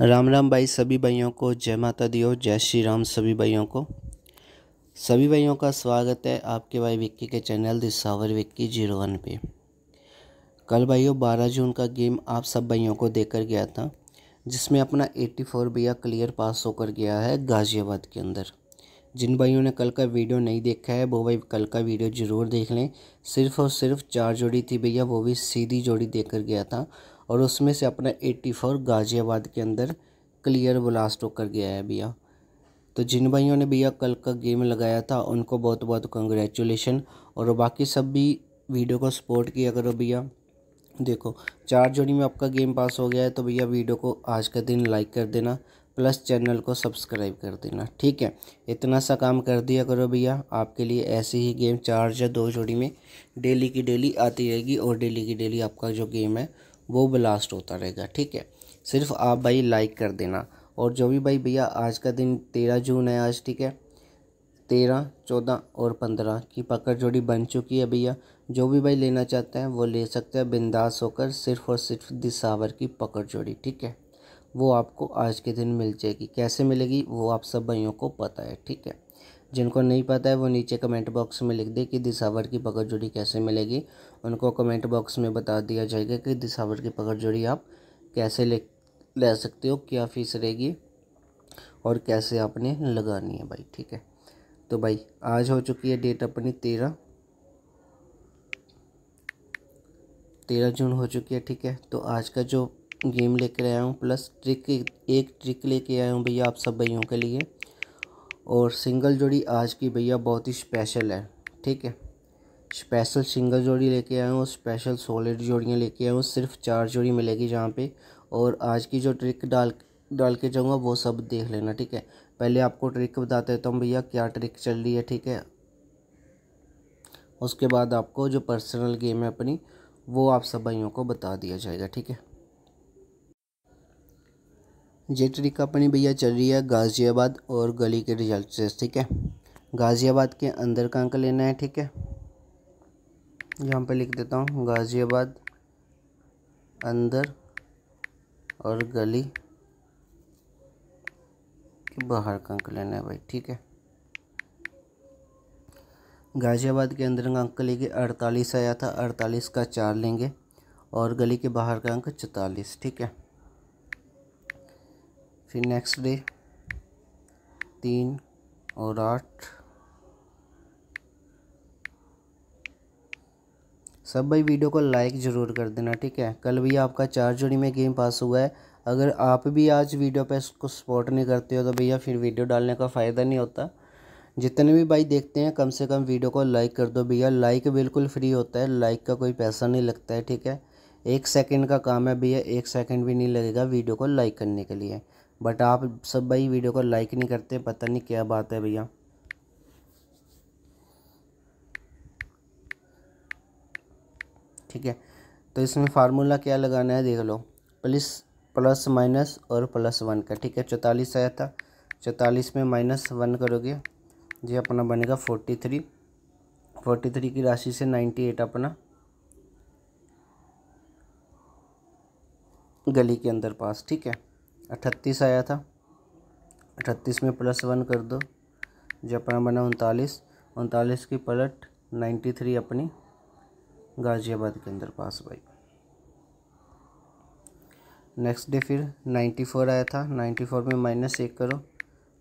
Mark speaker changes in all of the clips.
Speaker 1: राम राम भाई सभी भाइयों को जय माता दी जय श्री राम सभी भाइयों को सभी भाइयों का स्वागत है आपके भाई विक्की के channel Disawar Vicky zero one पे कल भाइयों बारह जून का गेम आप सब भाइयों को देकर गया था जिसमें अपना एट्टी फोर भैया क्लियर पास होकर गया है गाज़ियाबाद के अंदर जिन भाइयों ने कल का वीडियो नहीं देखा है वो भाई कल का वीडियो ज़रूर देख लें सिर्फ़ और सिर्फ चार जोड़ी थी भैया वो भी सीधी जोड़ी देकर गया था और उसमें से अपना एट्टी फोर गाज़ियाबाद के अंदर क्लियर ब्लास्ट होकर गया है भैया तो जिन भाइयों ने भैया कल का गेम लगाया था उनको बहुत बहुत कंग्रेचुलेशन और बाकी सब भी वीडियो को सपोर्ट किया करो भैया देखो चार जोड़ी में आपका गेम पास हो गया है तो भैया वीडियो को आज का दिन लाइक कर देना प्लस चैनल को सब्सक्राइब कर देना ठीक है इतना सा काम कर दिया करो भैया आपके लिए ऐसी ही गेम चार या दो जोड़ी में डेली की डेली आती रहेगी और डेली की डेली आपका जो गेम है वो ब्लास्ट होता रहेगा ठीक है सिर्फ आप भाई लाइक कर देना और जो भी भाई भैया आज का दिन तेरह जून है आज ठीक है तेरह चौदह और पंद्रह की पकड़ जोड़ी बन चुकी है भैया जो भी भाई लेना चाहते हैं वो ले सकते हैं बिंदास होकर सिर्फ और सिर्फ दिसावर की पकड़ जोड़ी ठीक है वो आपको आज के दिन मिल जाएगी कैसे मिलेगी वो आप सब भाइयों को पता है ठीक है जिनको नहीं पता है वो नीचे कमेंट बॉक्स में लिख दे कि दिसावर की पकड़ जोड़ी कैसे मिलेगी उनको कमेंट बॉक्स में बता दिया जाएगा कि दिसावर की पकड़ जोड़ी आप कैसे ले ले सकते हो क्या फीस रहेगी और कैसे आपने लगानी है भाई ठीक है तो भाई आज हो चुकी है डेट अपनी तेरह तेरह जून हो चुकी है ठीक है तो आज का जो गेम लेकर आया हूँ प्लस ट्रिक एक ट्रिक लेके आया हूँ भैया आप सब भाइयों के लिए और सिंगल जोड़ी आज की भैया बहुत ही स्पेशल है ठीक है स्पेशल सिंगल जोड़ी लेके आया हूँ स्पेशल सोलिड जोड़ियाँ लेके आया हूँ सिर्फ चार जोड़ी मिलेगी जहाँ पे और आज की जो ट्रिक डाल डाल के जाऊँगा वो सब देख लेना ठीक है पहले आपको ट्रिक बता देता हूँ भैया क्या ट्रिक चल रही है ठीक है उसके बाद आपको जो पर्सनल गेम है अपनी वो आप सब भाइयों को बता दिया जाएगा ठीक है ये ट्रिक अपनी भैया चल रही है गाज़ियाबाद और गली के रिजल्ट से ठीक है गाज़ियाबाद के अंदर का अंक लेना है ठीक है यहाँ पे लिख देता हूँ गाज़ियाबाद अंदर और गली के बाहर का अंक लेना है भाई ठीक है गाज़ियाबाद के अंदर का अंक लेके अड़तालीस आया था अड़तालीस का चार लेंगे और गली के बाहर का अंक चौतालीस ठीक है फिर नेक्स्ट डे तीन और आठ सब भाई वीडियो को लाइक ज़रूर कर देना ठीक है कल भी आपका चार जोड़ी में गेम पास हुआ है अगर आप भी आज वीडियो पे इसको सपोर्ट नहीं करते हो तो भैया फिर वीडियो डालने का फ़ायदा नहीं होता जितने भी भाई देखते हैं कम से कम वीडियो को लाइक कर दो भैया लाइक बिल्कुल फ्री होता है लाइक का कोई पैसा नहीं लगता है ठीक है एक सेकंड का काम है भैया एक सेकंड भी नहीं लगेगा वीडियो को लाइक करने के लिए बट आप सब भाई वीडियो को लाइक नहीं करते पता नहीं क्या बात है भैया ठीक है तो इसमें फार्मूला क्या लगाना है देख लो प्लस प्लस माइनस और प्लस वन का ठीक है चौतालीस आया था चौतालीस में माइनस वन करोगे जी अपना बनेगा फोर्टी थ्री फोर्टी थ्री की राशि से नाइन्टी एट अपना गली के अंदर पास ठीक है अट्ठतीस आया था अठतीस में प्लस वन कर दो जो अपना बना उनतालीस उनतालीस की पलट नाइन्टी थ्री अपनी गाज़ियाबाद के अंदर पास भाई नेक्स्ट डे फिर नाइन्टी फोर आया था नाइन्टी फोर में माइनस एक करो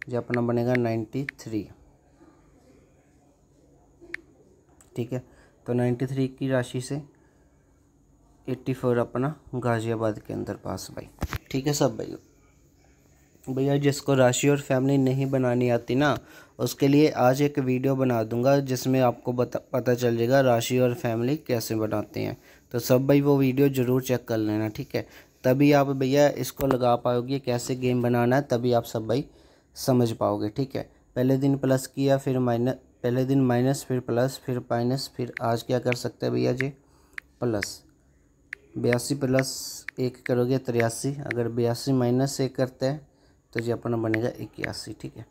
Speaker 1: जो अपना बनेगा नाइन्टी थ्री ठीक है तो नाइन्टी थ्री की राशि से एट्टी फोर अपना गाज़ियाबाद के अंदर पास भाई ठीक है सब भाई भैया जिसको राशि और फैमिली नहीं बनानी आती ना उसके लिए आज एक वीडियो बना दूंगा जिसमें आपको बता पता चल जाएगा राशि और फैमिली कैसे बनाते हैं तो सब भाई वो वीडियो ज़रूर चेक कर लेना ठीक है तभी आप भैया इसको लगा पाओगे कैसे गेम बनाना है तभी आप सब भाई समझ पाओगे ठीक है पहले दिन प्लस किया फिर माइनस पहले दिन माइनस फिर प्लस फिर माइनस फिर आज क्या कर सकते हैं भैया जी प्लस बयासी प्लस एक करोगे तिरासी अगर बयासी माइनस एक करते हैं तो ये अपना बनेगा इक्यासी ठीक है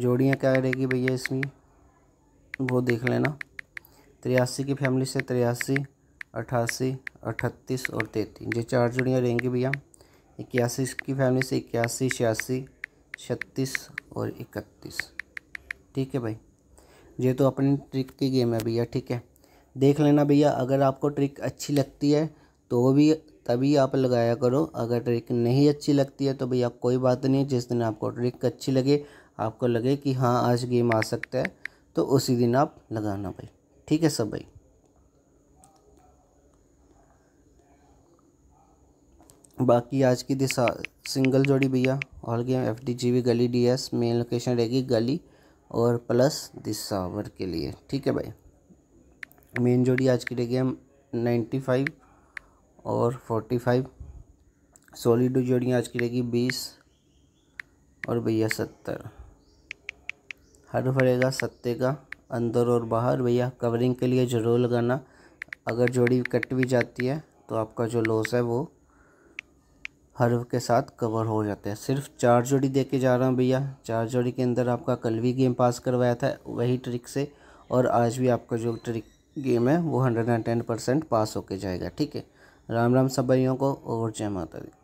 Speaker 1: जोड़ियाँ क्या रहेगी भैया इसमें वो देख लेना तिरासी की फैमिली से तिरासी अट्ठासी अठतीस और तैतीस ये चार जोड़ियाँ रहेंगी भैया इक्यासी की फैमिली से इक्यासी छियासी छत्तीस और इकतीस ठीक है भाई ये तो अपनी ट्रिक की गेम है भैया ठीक है देख लेना भैया अगर आपको ट्रिक अच्छी लगती है तो भी तभी आप लगाया करो अगर ट्रिक नहीं अच्छी लगती है तो भैया कोई बात नहीं जिस दिन आपको ट्रिक अच्छी लगे आपको लगे कि हाँ आज गेम आ सकता है तो उसी दिन आप लगाना भाई ठीक है सब भाई बाकी आज की दिशा सिंगल जोड़ी भैया all game F D G V गली डी एस मेन लोकेशन रहेगी गली और प्लस दिशावर के लिए ठीक है भाई मेन जोड़ी आज की रहेगी हम नाइन्टी फाइव और फोर्टी फाइव सॉलिड जोड़ियाँ आज की रहेगी बीस और भैया सत्तर हर पड़ेगा सत्ते का अंदर और बाहर भैया कवरिंग के लिए जरूर लगाना अगर जोड़ी कट भी जाती है तो आपका जो लॉस है वो हर्व के साथ कवर हो जाते हैं सिर्फ चार जोड़ी दे के जा रहा हूँ भैया चार जोड़ी के अंदर आपका कल भी गेम पास करवाया था वही ट्रिक से और आज भी आपका जो ट्रिक गेम है वो hundred and ten percent pass होके जाएगा ठीक है राम राम सब भाइयों को और जय माता दी